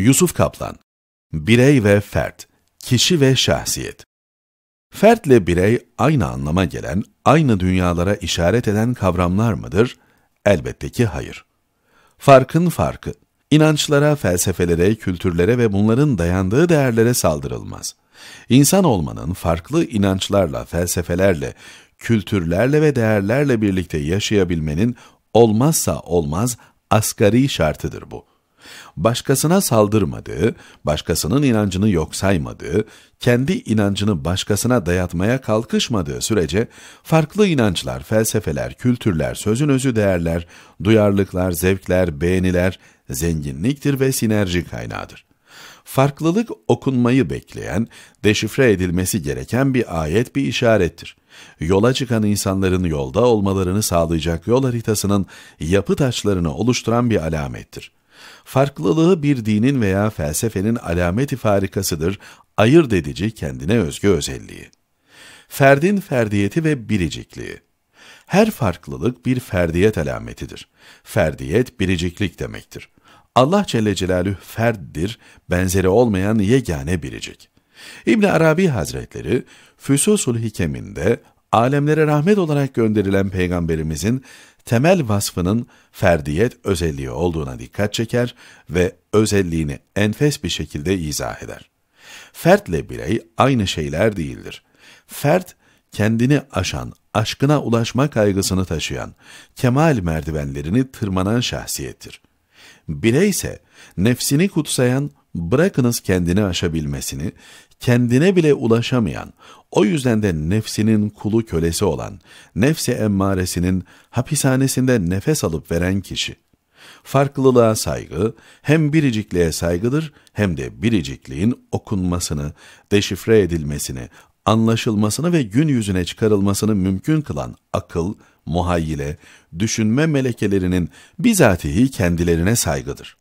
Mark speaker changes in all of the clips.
Speaker 1: Yusuf Kaplan Birey ve fert, kişi ve şahsiyet Fertle birey aynı anlama gelen, aynı dünyalara işaret eden kavramlar mıdır? Elbette ki hayır. Farkın farkı, inançlara, felsefelere, kültürlere ve bunların dayandığı değerlere saldırılmaz. İnsan olmanın farklı inançlarla, felsefelerle, kültürlerle ve değerlerle birlikte yaşayabilmenin olmazsa olmaz asgari şartıdır bu. Başkasına saldırmadığı, başkasının inancını yok saymadığı, kendi inancını başkasına dayatmaya kalkışmadığı sürece farklı inançlar, felsefeler, kültürler, sözün özü değerler, duyarlılıklar, zevkler, beğeniler zenginliktir ve sinerji kaynağıdır farklılık okunmayı bekleyen, deşifre edilmesi gereken bir ayet bir işarettir. Yola çıkan insanların yolda olmalarını sağlayacak yol haritasının yapı taşlarını oluşturan bir alamettir. Farklılığı bir dinin veya felsefenin alameti farikasıdır, ayırt edici kendine özgü özelliği. Ferdin ferdiyeti ve biricikliği. Her farklılık bir ferdiyet alametidir. Ferdiyet biriciklik demektir. Allah Celle Celaluhu ferddir, benzeri olmayan yegane biricik. İbn Arabi Hazretleri Füsusul Hikem'inde alemlere rahmet olarak gönderilen peygamberimizin temel vasfının ferdiyet özelliği olduğuna dikkat çeker ve özelliğini enfes bir şekilde izah eder. Fertle birey aynı şeyler değildir. Fert, kendini aşan, aşkına ulaşma kaygısını taşıyan, kemal merdivenlerini tırmanan şahsiyettir. Birey ise nefsini kutsayan, Bırakınız kendini aşabilmesini, kendine bile ulaşamayan, o yüzden de nefsinin kulu kölesi olan, nefse emmaresinin hapishanesinde nefes alıp veren kişi. Farklılığa saygı, hem biricikliğe saygıdır hem de biricikliğin okunmasını, deşifre edilmesini, anlaşılmasını ve gün yüzüne çıkarılmasını mümkün kılan akıl, muhayyile, düşünme melekelerinin bizatihi kendilerine saygıdır.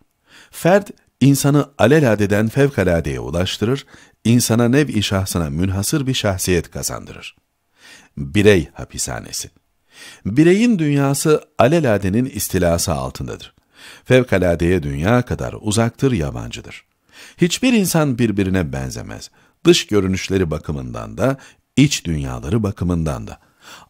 Speaker 1: Ferd insanı alelâdeden fevkaladeye ulaştırır, insana nev-i şahsına münhasır bir şahsiyet kazandırır. Birey hapishanesi Bireyin dünyası aleladenin istilası altındadır. Fevkaladeye dünya kadar uzaktır, yabancıdır. Hiçbir insan birbirine benzemez. Dış görünüşleri bakımından da, iç dünyaları bakımından da.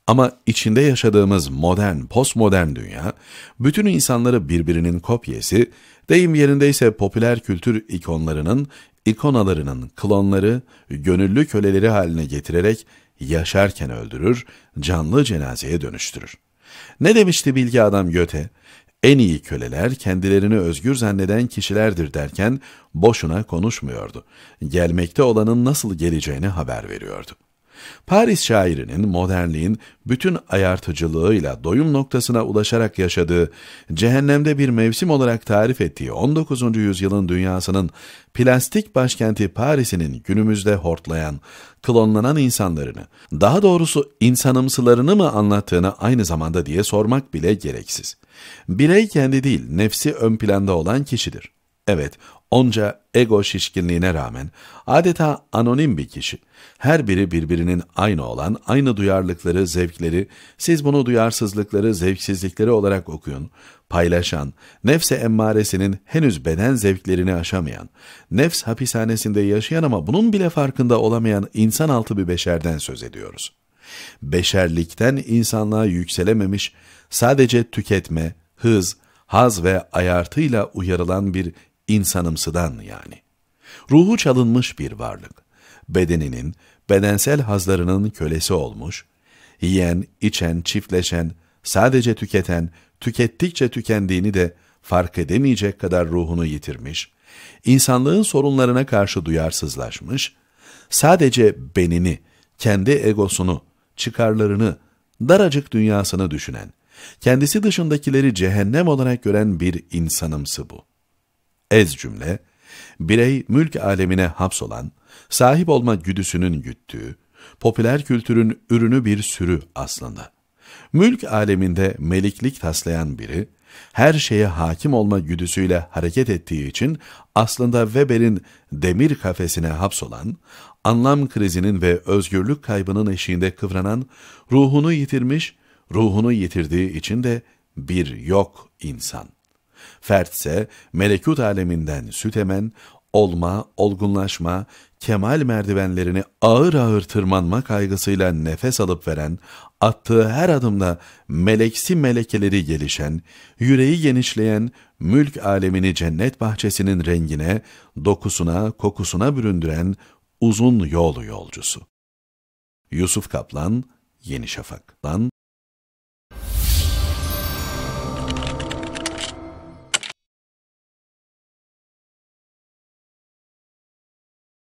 Speaker 1: Ama içinde yaşadığımız modern, postmodern dünya, bütün insanları birbirinin kopyesi, deyim yerindeyse popüler kültür ikonlarının, ikonalarının klonları, gönüllü köleleri haline getirerek yaşarken öldürür, canlı cenazeye dönüştürür. Ne demişti bilgi adam Göte? En iyi köleler kendilerini özgür zanneden kişilerdir derken boşuna konuşmuyordu. Gelmekte olanın nasıl geleceğini haber veriyordu. Paris şairinin modernliğin bütün ayartıcılığıyla doyum noktasına ulaşarak yaşadığı, cehennemde bir mevsim olarak tarif ettiği 19. yüzyılın dünyasının plastik başkenti Paris'inin günümüzde hortlayan, klonlanan insanlarını, daha doğrusu insanımsılarını mı anlattığını aynı zamanda diye sormak bile gereksiz. Birey kendi değil, nefsi ön planda olan kişidir. Evet, onca ego şişkinliğine rağmen adeta anonim bir kişi. Her biri birbirinin aynı olan, aynı duyarlılıkları, zevkleri, siz bunu duyarsızlıkları, zevksizlikleri olarak okuyun, paylaşan, nefse emmaresinin henüz beden zevklerini aşamayan, nefs hapishanesinde yaşayan ama bunun bile farkında olamayan insan altı bir beşerden söz ediyoruz. Beşerlikten insanlığa yükselememiş, sadece tüketme, hız, haz ve ayartıyla uyarılan bir insanımsıdan yani. Ruhu çalınmış bir varlık, bedeninin, bedensel hazlarının kölesi olmuş, yiyen, içen, çiftleşen, sadece tüketen, tükettikçe tükendiğini de fark edemeyecek kadar ruhunu yitirmiş, insanlığın sorunlarına karşı duyarsızlaşmış, sadece benini, kendi egosunu, çıkarlarını, daracık dünyasını düşünen, kendisi dışındakileri cehennem olarak gören bir insanımsı bu ez cümle, birey mülk alemine hapsolan, sahip olma güdüsünün güttüğü, popüler kültürün ürünü bir sürü aslında. Mülk aleminde meliklik taslayan biri, her şeye hakim olma güdüsüyle hareket ettiği için aslında Weber'in demir kafesine hapsolan, anlam krizinin ve özgürlük kaybının eşiğinde kıvranan, ruhunu yitirmiş, ruhunu yitirdiği için de bir yok insan. Fertse melekut aleminden sütemen olma, olgunlaşma, kemal merdivenlerini ağır ağır tırmanma kaygısıyla nefes alıp veren, attığı her adımda meleksi melekeleri gelişen, yüreği genişleyen, mülk alemini cennet bahçesinin rengine, dokusuna, kokusuna büründüren uzun yol yolcusu. Yusuf Kaplan, Yeni Şafak'tan